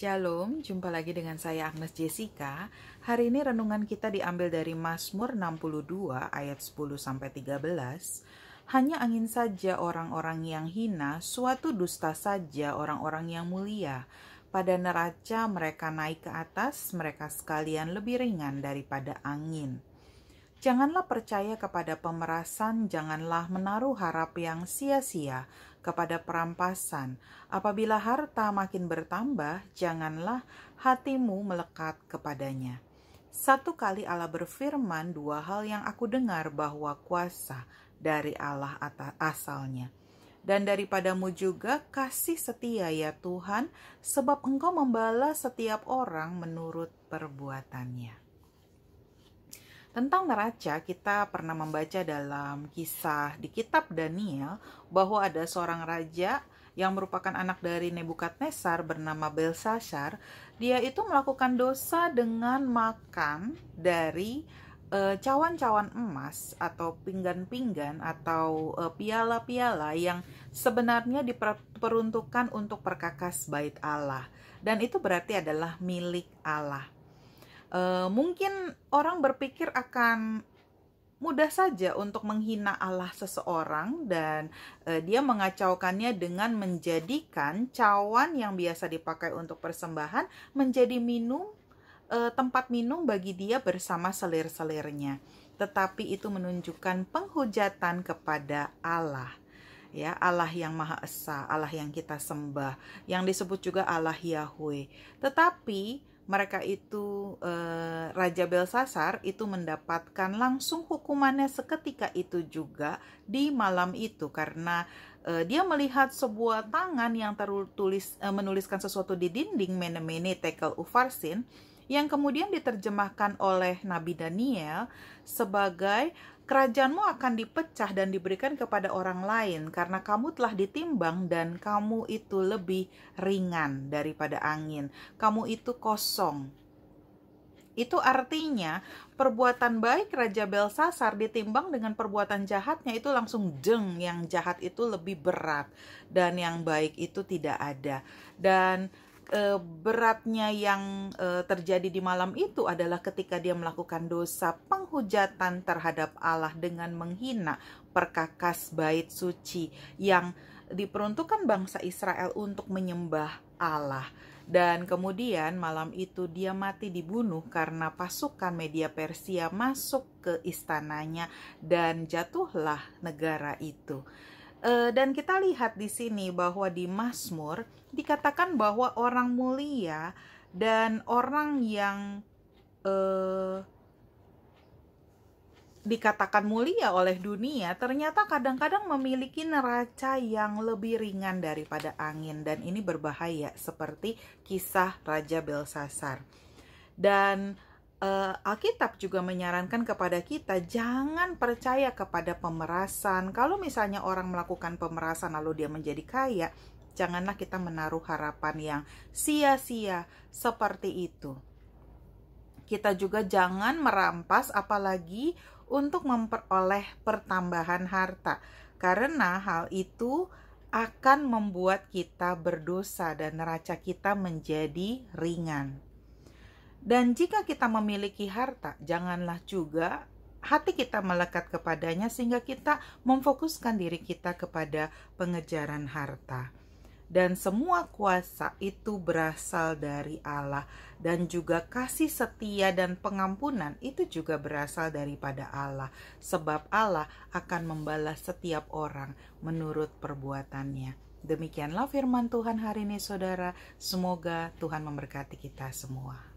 Shalom, jumpa lagi dengan saya Agnes Jessica. Hari ini renungan kita diambil dari Mazmur 62 ayat 10 sampai 13. Hanya angin saja orang-orang yang hina, suatu dusta saja orang-orang yang mulia. Pada neraca mereka naik ke atas, mereka sekalian lebih ringan daripada angin. Janganlah percaya kepada pemerasan, janganlah menaruh harap yang sia-sia kepada perampasan. Apabila harta makin bertambah, janganlah hatimu melekat kepadanya. Satu kali Allah berfirman dua hal yang aku dengar bahwa kuasa dari Allah asalnya. Dan daripadamu juga kasih setia ya Tuhan, sebab engkau membalas setiap orang menurut perbuatannya. Tentang neraca, kita pernah membaca dalam kisah di kitab Daniel bahwa ada seorang raja yang merupakan anak dari Nebukadnezar bernama Belshazzar. Dia itu melakukan dosa dengan makan dari eh, cawan-cawan emas atau pinggan-pinggan atau eh, piala-piala yang sebenarnya diperuntukkan untuk perkakas bait Allah dan itu berarti adalah milik Allah uh, mungkin orang berpikir akan mudah saja untuk menghina Allah seseorang dan e, dia mengacaukannya dengan menjadikan cawan yang biasa dipakai untuk persembahan menjadi minum e, tempat minum bagi dia bersama selir-selirnya. Tetapi itu menunjukkan penghujatan kepada Allah. Ya, Allah yang Maha Esa, Allah yang kita sembah, yang disebut juga Allah Yahweh. Tetapi mereka itu eh, Raja Belsasar itu mendapatkan langsung hukumannya seketika itu juga di malam itu karena eh, dia melihat sebuah tangan yang tertulis eh, menuliskan sesuatu di dinding menemani tekel ufarsin yang kemudian diterjemahkan oleh Nabi Daniel sebagai kerajaanmu akan dipecah dan diberikan kepada orang lain karena kamu telah ditimbang dan kamu itu lebih ringan daripada angin. Kamu itu kosong. Itu artinya perbuatan baik Raja Belsasar ditimbang dengan perbuatan jahatnya itu langsung jeng yang jahat itu lebih berat dan yang baik itu tidak ada. Dan uh, beratnya yang uh, terjadi di malam itu adalah ketika dia melakukan dosa penghujatan terhadap Allah dengan menghina perkakas bait suci yang diperuntukkan bangsa Israel untuk menyembah Allah. Dan kemudian malam itu dia mati dibunuh karena pasukan media Persia masuk ke istananya dan jatuhlah negara itu. Eh, dan kita lihat di sini bahwa di Mazmur dikatakan bahwa orang mulia dan orang yang e, dikatakan mulia oleh dunia ternyata kadang-kadang memiliki neraca yang lebih ringan daripada angin dan ini berbahaya seperti kisah Raja Belsasar. Dan uh, Alkitab juga menyarankan kepada kita jangan percaya kepada pemerasan. Kalau misalnya orang melakukan pemerasan lalu dia menjadi kaya, janganlah kita menaruh harapan yang sia-sia seperti itu. Kita juga jangan merampas apalagi untuk memperoleh pertambahan harta. Karena hal itu akan membuat kita berdosa dan neraca kita menjadi ringan. Dan jika kita memiliki harta, janganlah juga hati kita melekat kepadanya sehingga kita memfokuskan diri kita kepada pengejaran harta. Dan semua kuasa itu berasal dari Allah dan juga kasih setia dan pengampunan itu juga berasal daripada Allah sebab Allah akan membalas setiap orang menurut perbuatannya. Demikianlah firman Tuhan hari ini saudara, semoga Tuhan memberkati kita semua.